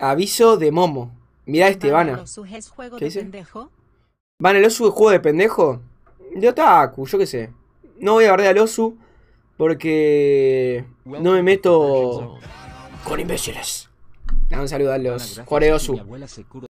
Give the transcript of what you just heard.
Aviso de Momo. Mira este, ¿Van ¿Qué pendejo? el Osu es juego de pendejo? De otaku, yo qué sé. No voy a guardar al Osu porque no me meto con imbéciles. Un saludo a los de Osu.